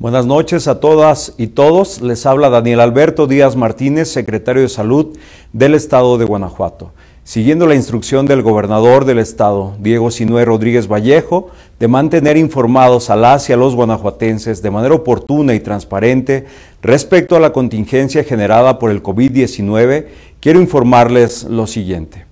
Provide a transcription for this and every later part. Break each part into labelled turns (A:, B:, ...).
A: Buenas noches a todas y todos. Les habla Daniel Alberto Díaz Martínez, secretario de Salud del Estado de Guanajuato. Siguiendo la instrucción del gobernador del Estado, Diego Sinué Rodríguez Vallejo, de mantener informados a las y a los guanajuatenses de manera oportuna y transparente respecto a la contingencia generada por el COVID-19, quiero informarles lo siguiente.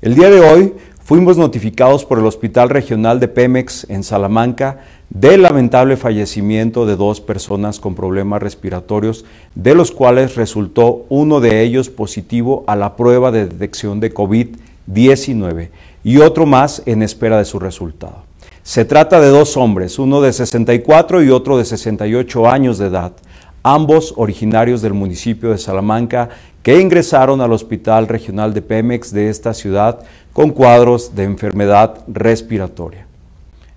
A: El día de hoy fuimos notificados por el Hospital Regional de Pemex en Salamanca del lamentable fallecimiento de dos personas con problemas respiratorios, de los cuales resultó uno de ellos positivo a la prueba de detección de COVID-19 y otro más en espera de su resultado. Se trata de dos hombres, uno de 64 y otro de 68 años de edad ambos originarios del municipio de Salamanca, que ingresaron al Hospital Regional de Pemex de esta ciudad con cuadros de enfermedad respiratoria.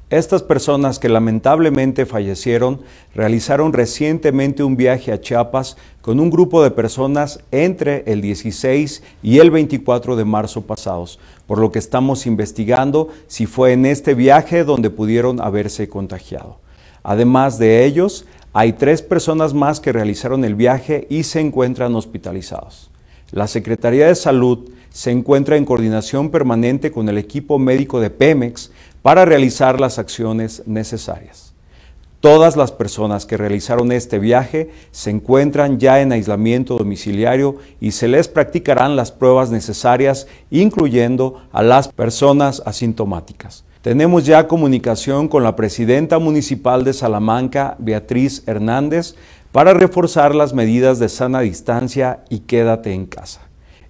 A: Estas personas que lamentablemente fallecieron realizaron recientemente un viaje a Chiapas con un grupo de personas entre el 16 y el 24 de marzo pasados, por lo que estamos investigando si fue en este viaje donde pudieron haberse contagiado. Además de ellos, hay tres personas más que realizaron el viaje y se encuentran hospitalizados. La Secretaría de Salud se encuentra en coordinación permanente con el equipo médico de Pemex para realizar las acciones necesarias. Todas las personas que realizaron este viaje se encuentran ya en aislamiento domiciliario y se les practicarán las pruebas necesarias, incluyendo a las personas asintomáticas. Tenemos ya comunicación con la presidenta municipal de Salamanca, Beatriz Hernández, para reforzar las medidas de sana distancia y quédate en casa.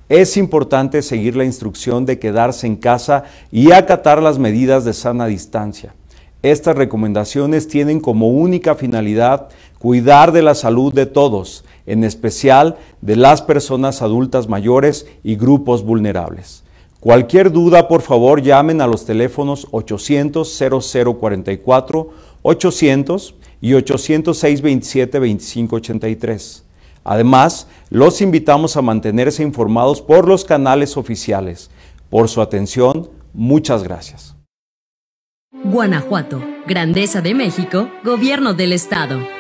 A: Es importante seguir la instrucción de quedarse en casa y acatar las medidas de sana distancia. Estas recomendaciones tienen como única finalidad cuidar de la salud de todos, en especial de las personas adultas mayores y grupos vulnerables. Cualquier duda, por favor, llamen a los teléfonos 800-0044, 800 y 806-27-2583. Además, los invitamos a mantenerse informados por los canales oficiales. Por su atención, muchas gracias. Guanajuato, Grandeza de México, Gobierno del Estado.